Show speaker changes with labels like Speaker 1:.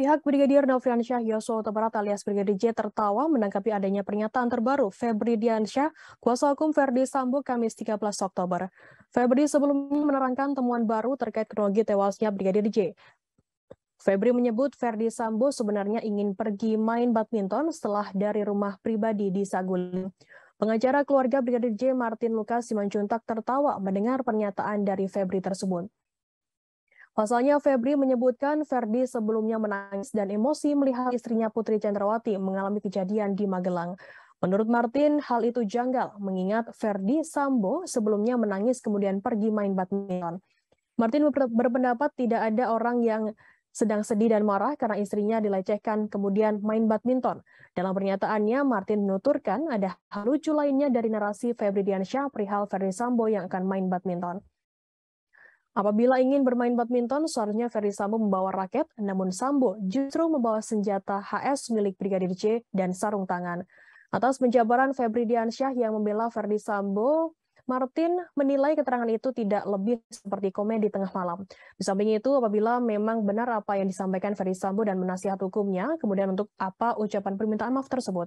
Speaker 1: Pihak Brigadir Syah Yosua Barat alias Brigadir J tertawa menanggapi adanya pernyataan terbaru Febri Diansyah, kuasa hukum Ferdi Sambo Kamis 13 Oktober. Febri sebelumnya menerangkan temuan baru terkait kronologi tewasnya Brigadir J. Febri menyebut Ferdi Sambo sebenarnya ingin pergi main badminton setelah dari rumah pribadi di Saguling. Pengacara keluarga Brigadir J Martin Lukas Simanjuntak tertawa mendengar pernyataan dari Febri tersebut. Pasalnya, Febri menyebutkan Ferdi sebelumnya menangis dan emosi melihat istrinya Putri Chandrawati mengalami kejadian di Magelang. Menurut Martin, hal itu janggal mengingat Ferdi Sambo sebelumnya menangis kemudian pergi main badminton. Martin berpendapat tidak ada orang yang sedang sedih dan marah karena istrinya dilecehkan kemudian main badminton. Dalam pernyataannya, Martin menuturkan ada hal lucu lainnya dari narasi Febri Diansyah perihal Ferdi Sambo yang akan main badminton. Apabila ingin bermain badminton, seharusnya Ferry Sambo membawa raket, namun Sambo justru membawa senjata HS milik Brigadir C dan sarung tangan. Atas penjabaran Febri Diansyah yang membela Ferdi Sambo, Martin menilai keterangan itu tidak lebih seperti komedi tengah malam. Di samping itu, apabila memang benar apa yang disampaikan Ferdi Sambo dan menasihat hukumnya, kemudian untuk apa ucapan permintaan maaf tersebut?